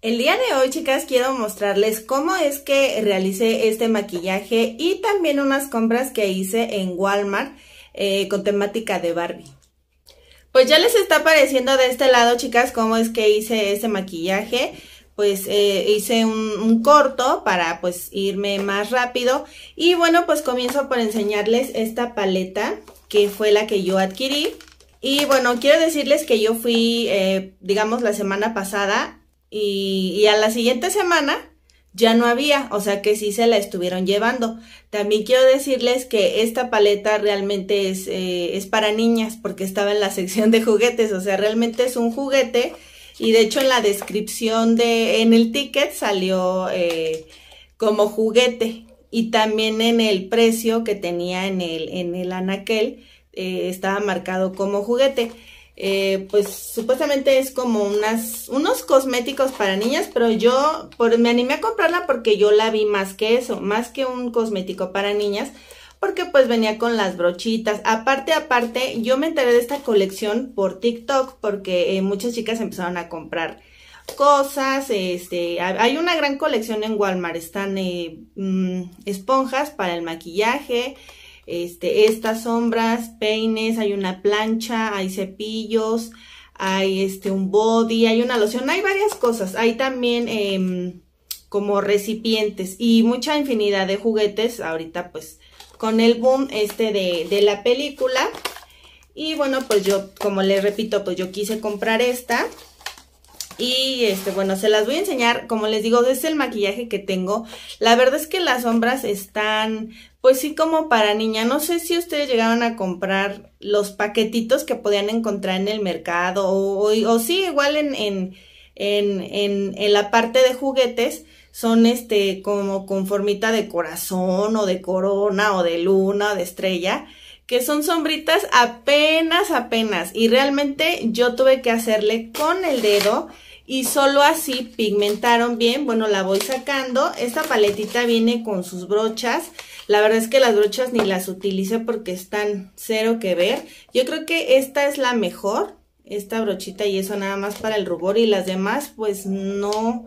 El día de hoy, chicas, quiero mostrarles cómo es que realicé este maquillaje y también unas compras que hice en Walmart eh, con temática de Barbie. Pues ya les está apareciendo de este lado, chicas, cómo es que hice este maquillaje. Pues eh, hice un, corto para pues irme más rápido. Y bueno, pues comienzo por enseñarles esta paleta que fue la que yo adquirí. Y bueno, quiero decirles que yo fui, eh, digamos, la semana pasada y, a la siguiente semana ya no había, o sea que sí se la estuvieron llevando. También quiero decirles que esta paleta realmente es, eh, es, para niñas porque estaba en la sección de juguetes, o sea, realmente es un juguete y de hecho en la descripción de, en el ticket salió eh, como juguete y también en el precio que tenía en el, en el anaquel eh, estaba marcado como juguete. Eh, pues supuestamente es como unas, unos cosméticos para niñas, pero yo me animé a comprarla porque yo la vi más que eso, más que un cosmético para niñas, porque pues venía con las brochitas. Aparte, aparte, yo me enteré de esta colección por TikTok porque eh, muchas chicas empezaron a comprar cosas, este, hay una gran colección en Walmart, están eh, mm, esponjas para el maquillaje, este, estas sombras, peines, hay una plancha, hay cepillos, hay este, un body, hay una loción, hay varias cosas. Hay también em, como recipientes y mucha infinidad de juguetes. Ahorita pues con el boom este de, de la película. Y bueno, pues yo, como les repito, pues yo quise comprar esta. Y este, bueno, se las voy a enseñar, como les digo, desde el maquillaje que tengo. La verdad es que las sombras están, pues sí, como para niña. No sé si ustedes llegaron a comprar los paquetitos que podían encontrar en el mercado o, sí, igual en, en, en la parte de juguetes son este como con formita de corazón o de corona o de luna o de estrella que son sombritas apenas apenas y realmente yo tuve que hacerle con el dedo y solo así pigmentaron bien, bueno la voy sacando, esta paletita viene con sus brochas, la verdad es que las brochas ni las utilicé porque están cero que ver, yo creo que esta es la mejor, esta brochita y eso nada más para el rubor y las demás pues no,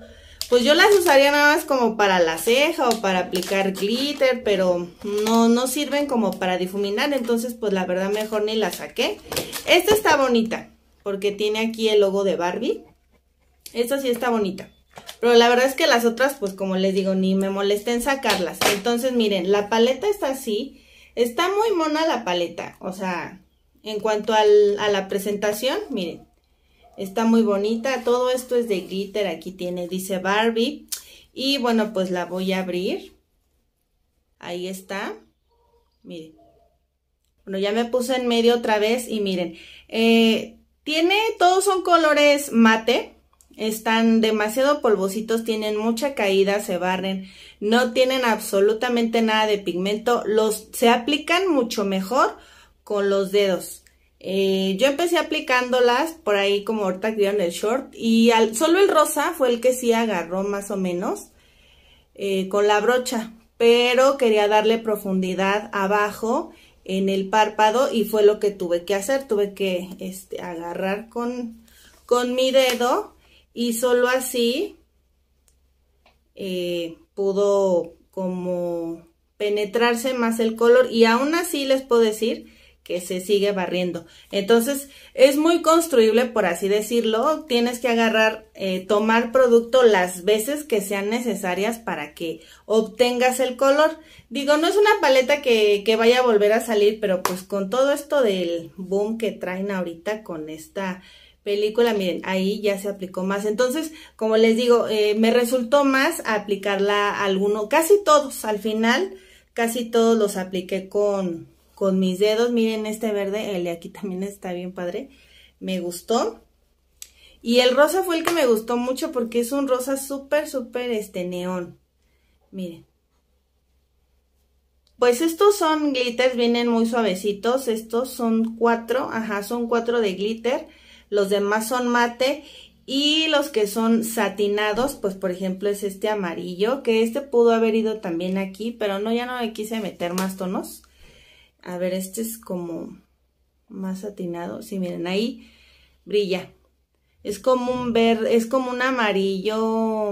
pues yo las usaría nada más como para la ceja o para aplicar glitter, pero no, no sirven como para difuminar, entonces pues la verdad mejor ni la saqué, esta está bonita porque tiene aquí el logo de Barbie, esta sí está bonita. Pero la verdad es que las otras, pues como les digo, ni me molesté en sacarlas. Entonces, miren, la paleta está así. Está muy mona la paleta. O sea, en cuanto a la presentación, miren. Está muy bonita. Todo esto es de glitter. Aquí tiene, dice Barbie. Y bueno, pues la voy a abrir. Ahí está. Miren. Bueno, ya me puse en medio otra vez y miren. Eh, tiene, todos son colores mate están demasiado polvositos, tienen mucha caída, se barren, no tienen absolutamente nada de pigmento, los se aplican mucho mejor con los dedos. Eh, yo empecé aplicándolas por ahí como ahorita que el short y al, solo el rosa fue el que sí agarró más o menos eh, con la brocha, pero quería darle profundidad abajo en el párpado y fue lo que tuve que hacer, tuve que este, agarrar con, con mi dedo y solo así eh, pudo como penetrarse más el color y aún así les puedo decir que se sigue barriendo. Entonces es muy construible, por así decirlo. Tienes que agarrar, eh, tomar producto las veces que sean necesarias para que obtengas el color. Digo, no es una paleta que, que vaya a volver a salir, pero pues con todo esto del boom que traen ahorita con esta película, miren, ahí ya se aplicó más. Entonces, como les digo, eh, me resultó más aplicarla a alguno, casi todos, al final, casi todos los apliqué con, con mis dedos. Miren este verde, el de aquí también está bien padre, me gustó. Y el rosa fue el que me gustó mucho porque es un rosa súper, súper este neón. Miren. Pues estos son glitters, vienen muy suavecitos. Estos son cuatro, ajá, son cuatro de glitter los demás son mate y los que son satinados, pues por ejemplo es este amarillo, que este pudo haber ido también aquí, pero no, ya no me quise meter más tonos. A ver, este es como más satinado, sí, miren, ahí brilla. Es como un verde, es como un amarillo,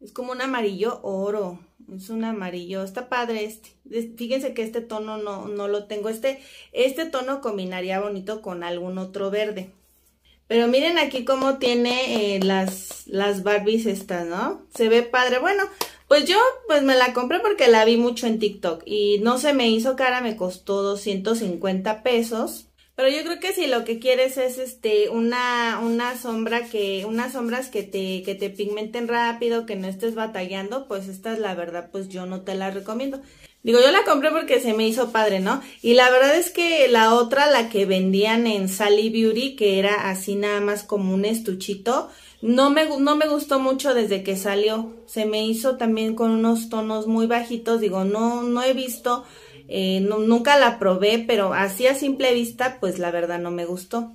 es como un amarillo oro, es un amarillo, está padre este. Fíjense que este tono no, no lo tengo, este, este tono combinaría bonito con algún otro verde. Pero miren aquí cómo tiene eh, las, las Barbies estas, ¿no? Se ve padre. Bueno, pues yo pues me la compré porque la vi mucho en TikTok y no se me hizo cara, me costó 250 pesos. Pero yo creo que si lo que quieres es este una, una sombra que unas sombras que te que te pigmenten rápido, que no estés batallando, pues esta es la verdad, pues yo no te la recomiendo. Digo, yo la compré porque se me hizo padre, ¿no? Y la verdad es que la otra, la que vendían en Sally Beauty, que era así nada más como un estuchito, no me, no me gustó mucho desde que salió. Se me hizo también con unos tonos muy bajitos. Digo, no, no he visto, eh, nunca la probé, pero así a simple vista, pues la verdad no me gustó.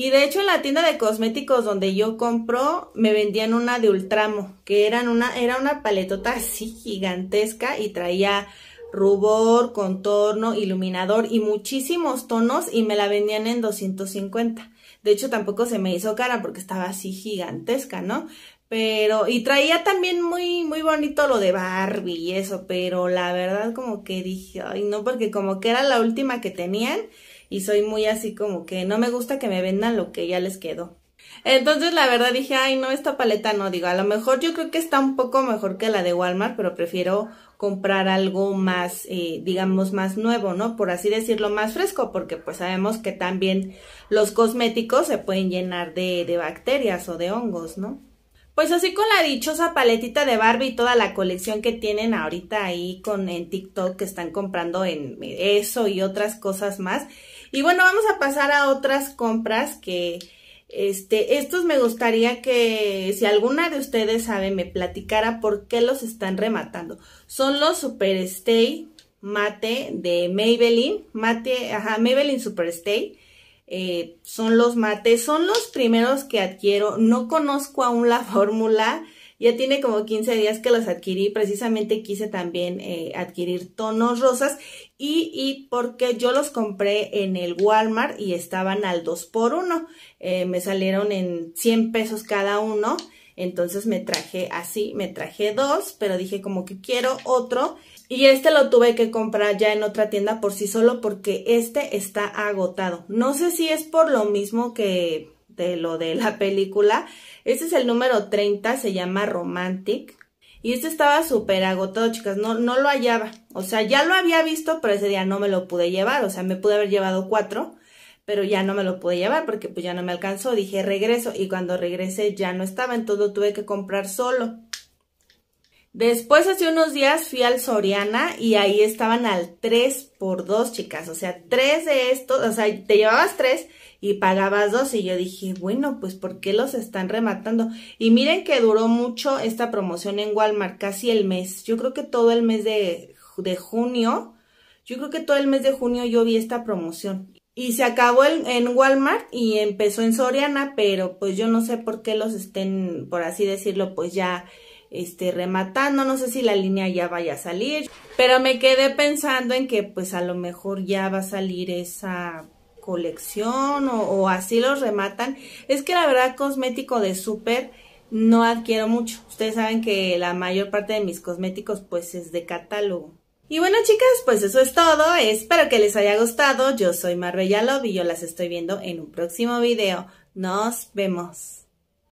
Y de hecho en la tienda de cosméticos donde yo compro me vendían una de Ultramo, que eran una, era una paletota así gigantesca y traía rubor, contorno, iluminador y muchísimos tonos y me la vendían en 250. De hecho tampoco se me hizo cara porque estaba así gigantesca, ¿no? Pero, y traía también muy, muy bonito lo de Barbie y eso, pero la verdad como que dije, ay no, porque como que era la última que tenían, y soy muy así como que no me gusta que me vendan lo que ya les quedó. Entonces la verdad dije, ay no, esta paleta no, digo, a lo mejor yo creo que está un poco mejor que la de Walmart, pero prefiero comprar algo más, eh, digamos, más nuevo, ¿no? Por así decirlo, más fresco, porque pues sabemos que también los cosméticos se pueden llenar de, de bacterias o de hongos, ¿no? Pues así con la dichosa paletita de Barbie y toda la colección que tienen ahorita ahí con en TikTok que están comprando en eso y otras cosas más. Y bueno, vamos a pasar a otras compras que, este, estos me gustaría que si alguna de ustedes sabe me platicara por qué los están rematando. Son los Super Stay Mate de Maybelline, mate, ajá, Maybelline Super eh, son los mates, son los primeros que adquiero. No conozco aún la fórmula. Ya tiene como 15 días que los adquirí, precisamente quise también eh, adquirir tonos rosas y, porque yo los compré en el Walmart y estaban al 2 por 1 eh, me salieron en 100 pesos cada uno, entonces me traje así, me traje dos, pero dije como que quiero otro. Y este lo tuve que comprar ya en otra tienda por sí solo porque este está agotado. No sé si es por lo mismo que de lo de la película. Este es el número 30, se llama Romantic. Y este estaba súper agotado, chicas, no, no lo hallaba. O sea, ya lo había visto, pero ese día no me lo pude llevar. O sea, me pude haber llevado cuatro, pero ya no me lo pude llevar porque pues ya no me alcanzó. Dije, regreso. Y cuando regresé ya no estaba, entonces lo tuve que comprar solo. Después, hace unos días fui al Soriana y ahí estaban al 3 x 2, chicas. O sea, 3 de estos, o sea, te llevabas 3 y pagabas 2. Y yo dije, bueno, pues ¿por qué los están rematando? Y miren que duró mucho esta promoción en Walmart, casi el mes. Yo creo que todo el mes de, junio, yo creo que todo el mes de junio yo vi esta promoción. Y se acabó en Walmart y empezó en Soriana, pero pues yo no sé por qué los estén, por así decirlo, pues ya este, rematando, no sé si la línea ya vaya a salir, pero me quedé pensando en que pues a lo mejor ya va a salir esa colección o, así los rematan. Es que la verdad cosmético de súper no adquiero mucho. Ustedes saben que la mayor parte de mis cosméticos pues es de catálogo. Y bueno chicas, pues eso es todo, espero que les haya gustado, yo soy Marbella Love y yo las estoy viendo en un próximo video, nos vemos.